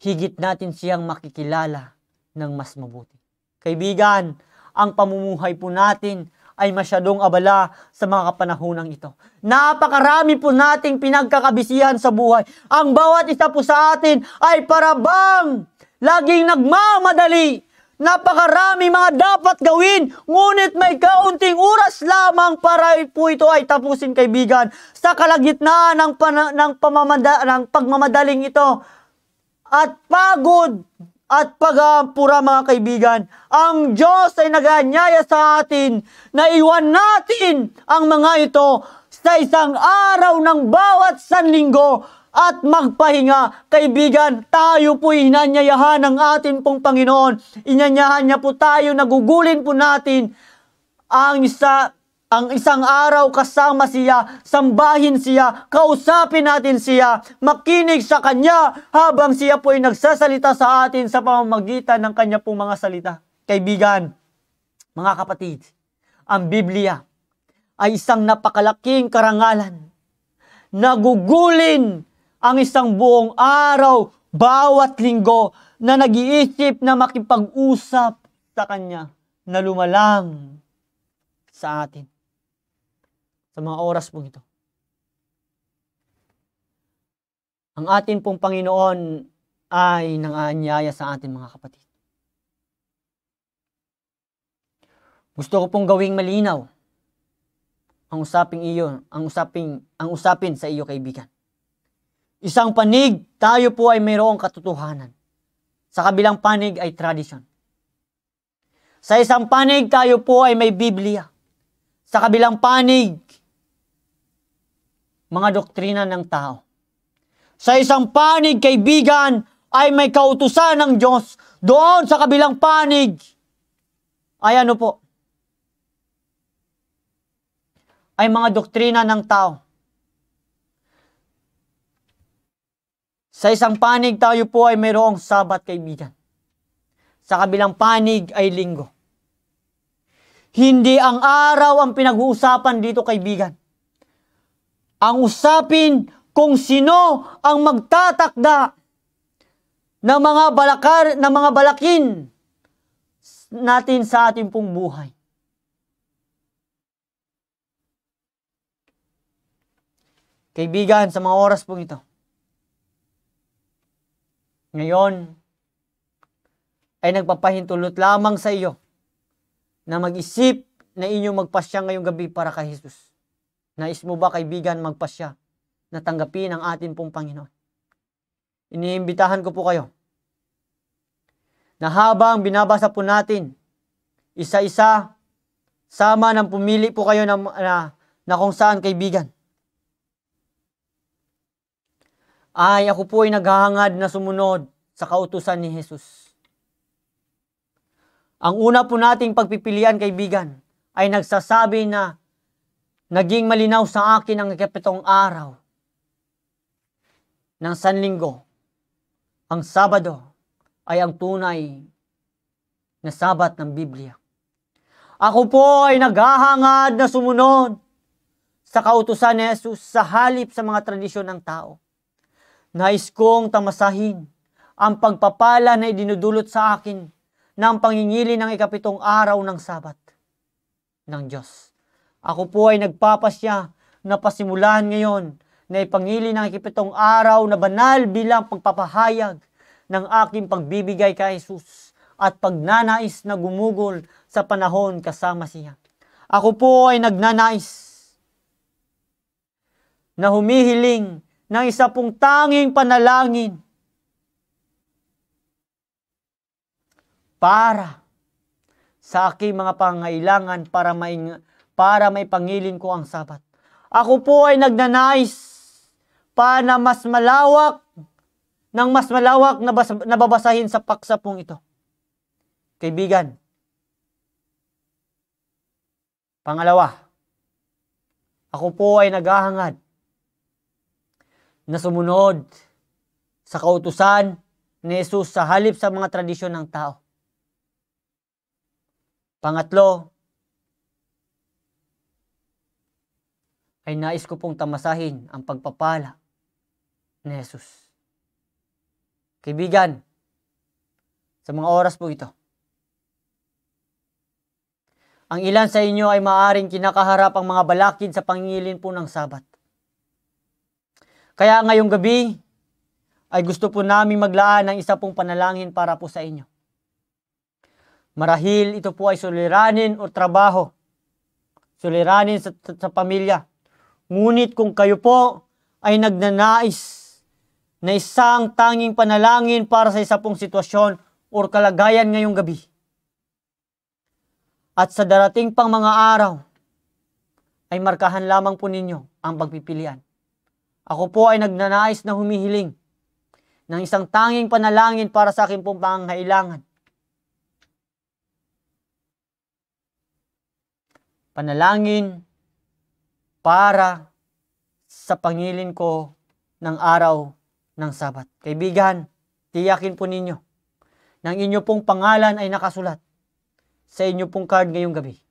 higit natin siyang makikilala ng mas mabuti. Kaibigan, ang pamumuhay po natin ay masyadong abala sa mga kapanahonang ito. Napakarami po nating pinagkakabisihan sa buhay. Ang bawat isa po sa atin ay parabang laging nagmamadali. Napakarami mga dapat gawin, ngunit may kaunting oras lamang para po ito ay tapusin kaibigan. Sa kalagitnaan ng, pana, ng, pamamada, ng pagmamadaling ito at pagod at pag-aampura mga kaibigan. Ang Diyos ay naganyaya sa atin na iwan natin ang mga ito sa isang araw ng bawat sanlinggo at magpahinga. Kaibigan, tayo po inanyayahan ng atin pong Panginoon. Inanyahan niya po tayo, nagugulin po natin ang isa ang isang araw kasama siya, sambahin siya, kausapin natin siya, makinig sa kanya habang siya po ay nagsasalita sa atin sa pamamagitan ng kanya pong mga salita. Kaibigan, mga kapatid, ang Biblia ay isang napakalaking karangalan. Nagugulin ang isang buong araw, bawat linggo na nag-iisip na makipag-usap sa Kanya na lumalang sa atin sa mga oras pong ito. Ang atin pong Panginoon ay nangaanyaya sa atin mga kapatid. Gusto ko pong gawing malinaw ang usaping iyon, ang usaping ang usapin sa iyo kaibigan. Isang panig, tayo po ay mayroong katotohanan. Sa kabilang panig ay tradisyon. Sa isang panig, tayo po ay may Biblia. Sa kabilang panig, mga doktrina ng tao. Sa isang panig, kaibigan, ay may kautusan ng Diyos. Doon sa kabilang panig, ay ano po? Ay mga doktrina ng tao. Sa isang panig tayo po ay mayroong sabat kaibigan. Sa kabilang panig ay linggo. Hindi ang araw ang pinag-uusapan dito kaibigan ang usapin kung sino ang magtatakda ng mga balakar ng mga balakin natin sa ating pong buhay. Kaibigan, sa mga oras pong ito, ngayon ay nagpapahintulot lamang sa iyo na mag-isip na inyong magpasya ngayong gabi para kay Jesus. Nais mo ba kaibigan magpasya na tanggapin ang atin pong Panginoon? Iniimbitahan ko po kayo na habang binabasa po natin isa-isa sama nang pumili po kayo na, na, na kung saan kaibigan. Ay, ako po ay naghahangad na sumunod sa kautusan ni Jesus. Ang una po nating pagpipilian kaibigan ay nagsasabi na naging malinaw sa akin ang ikapitong araw ng Sanlinggo. Ang Sabado ay ang tunay na sabat ng Biblia. Ako po ay naghahangad na sumunod sa kautusan ni Jesus sa halip sa mga tradisyon ng tao. Nais kong tamasahin ang pagpapala na idinudulot sa akin ng pangingili ng ikapitong araw ng sabat ng Diyos. Ako po ay nagpapasya na pasimulan ngayon na ipangili ng ikipitong araw na banal bilang pagpapahayag ng aking pagbibigay kay Jesus at pagnanais na gumugol sa panahon kasama siya. Ako po ay nagnanais na humihiling ng isa pong tanging panalangin para sa aking mga pangailangan para maingat para may pangilin ko ang sapat. Ako po ay nagnanais para mas malawak ng mas malawak na bas, nababasahin sa paksa pong ito. Kaibigan, pangalawa, ako po ay naghahangad na sumunod sa kautusan ni Jesus sa halip sa mga tradisyon ng tao. Pangatlo, ay nais ko pong tamasahin ang pagpapala ni Jesus. Kaibigan, sa mga oras po ito, ang ilan sa inyo ay maaring kinakaharap ang mga balakid sa pangilin po ng Sabat. Kaya ngayong gabi ay gusto po namin maglaan ng isa pong panalangin para po sa inyo. Marahil ito po ay suliranin o trabaho, suliranin sa, sa, sa pamilya, Ngunit kung kayo po ay nagnanais na isang tanging panalangin para sa isa pong sitwasyon o kalagayan ngayong gabi. At sa darating pang mga araw, ay markahan lamang po ninyo ang pagpipilian. Ako po ay nagnanais na humihiling ng isang tanging panalangin para sa akin pong pangangailangan. Panalangin para sa pangilin ko ng araw ng Sabat. Kaibigan, tiyakin po ninyo na inyo pong pangalan ay nakasulat sa inyo pong card ngayong gabi.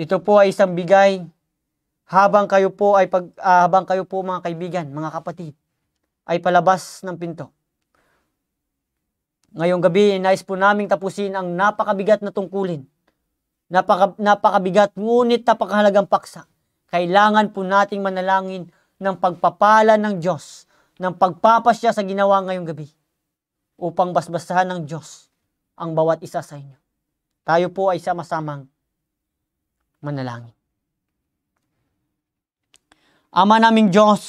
Ito po ay isang bigay habang kayo po ay pag uh, habang kayo po mga kaibigan, mga kapatid ay palabas ng pinto. Ngayong gabi, nais po naming tapusin ang napakabigat na tungkulin Napaka, napakabigat ngunit napakahalagang paksa. Kailangan po nating manalangin ng pagpapala ng Diyos, ng pagpapasya sa ginawa ngayong gabi upang basbasahan ng Diyos ang bawat isa sa inyo. Tayo po ay sama-samang manalangin. Ama naming Diyos,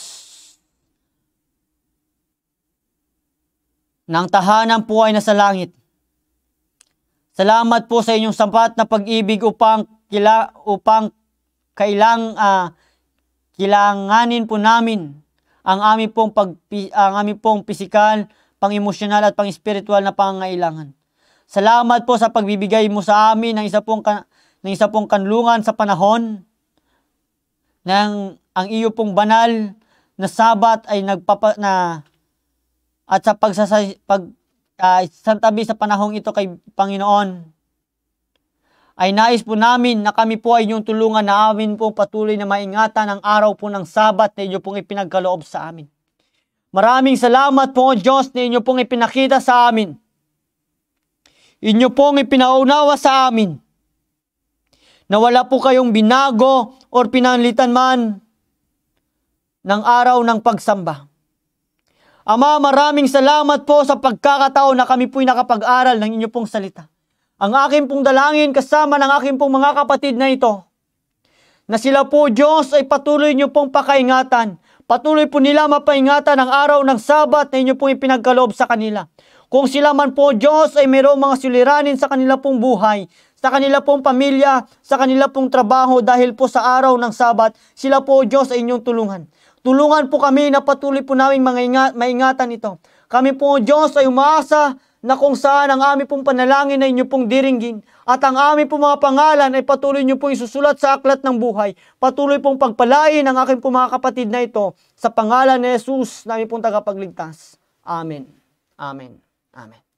nang tahanan po ay nasa langit, Salamat po sa inyong sapat na pag-ibig upang kila, upang kailang uh, kilanganin po namin ang aming pong pag ang aming pong pisikal, pang-emosyonal at pang-espiritual na pangangailangan. Salamat po sa pagbibigay mo sa amin ng isa pong ng isa pong kanlungan sa panahon ng ang iyo pong banal na sabat ay nagpapa na at sa pagsasay, pag, sa isang tabi sa panahong ito kay Panginoon. Ay nais po namin na kami po ay inyong tulungan na amin po patuloy na maingatan ang araw po ng Sabat na inyo pong ipinagkaloob sa amin. Maraming salamat po Diyos na inyo pong ipinakita sa amin. Inyo pong ipinaunawa sa amin na wala po kayong binago or pinanlitan man ng araw ng pagsamba. Ama, maraming salamat po sa pagkakataon na kami po'y nakapag-aral ng inyo pong salita. Ang akin pong dalangin kasama ng aking pong mga kapatid na ito, na sila po Diyos ay patuloy niyo pong pakaingatan. Patuloy po nila mapaingatan ang araw ng Sabat na inyo pong ipinagkaloob sa kanila. Kung sila man po Diyos ay mayroong mga suliranin sa kanila pong buhay, sa kanila pong pamilya, sa kanila pong trabaho dahil po sa araw ng Sabat, sila po Diyos ay inyong tulungan. Tulungan po kami na patuloy po namin maingat, maingatan ito. Kami po, Diyos, ay umaasa na kung saan ang aming pong panalangin ay inyo pong diringgin at ang aming pong mga pangalan ay patuloy niyo pong isusulat sa aklat ng buhay. Patuloy pong pagpalain ang aking pong mga kapatid na ito sa pangalan ni Jesus, aming pong tagapagligtas. Amen. Amen. Amen.